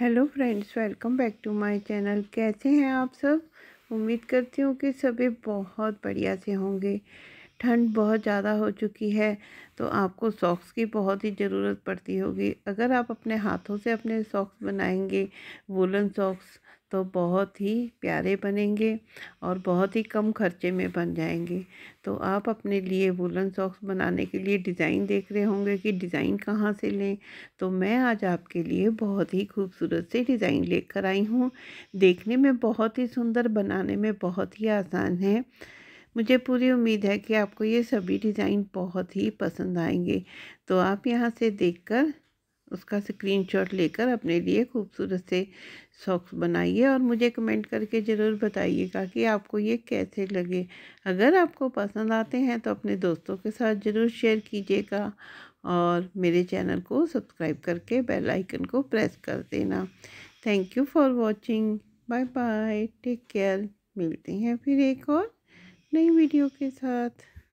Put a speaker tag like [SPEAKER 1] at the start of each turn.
[SPEAKER 1] hello friends welcome back to my channel कैसे हैं आप सब उम्मीद करती हूँ कि सभी बहुत बढ़िया से होंगे ठंड बहुत ज़्यादा हो चुकी है तो आपको सॉक्स की बहुत ही ज़रूरत पड़ती होगी अगर आप अपने हाथों से अपने सॉक्स बनाएंगे वुलन सॉक्स तो बहुत ही प्यारे बनेंगे और बहुत ही कम खर्चे में बन जाएंगे तो आप अपने लिए वुलन सॉक्स बनाने के लिए डिज़ाइन देख रहे होंगे कि डिज़ाइन कहाँ से लें तो मैं आज आपके लिए बहुत ही खूबसूरत से डिज़ाइन लेकर आई हूँ देखने में बहुत ही सुंदर बनाने में बहुत ही आसान है मुझे पूरी उम्मीद है कि आपको ये सभी डिज़ाइन बहुत ही पसंद आएंगे तो आप यहाँ से देखकर उसका स्क्रीनशॉट लेकर अपने लिए खूबसूरत से सॉक्स बनाइए और मुझे कमेंट करके ज़रूर बताइएगा कि आपको ये कैसे लगे अगर आपको पसंद आते हैं तो अपने दोस्तों के साथ ज़रूर शेयर कीजिएगा और मेरे चैनल को सब्सक्राइब करके बेल आइकन को प्रेस कर देना thank you for watching bye bye take care मिलते हैं फिर एक और नई वीडियो के साथ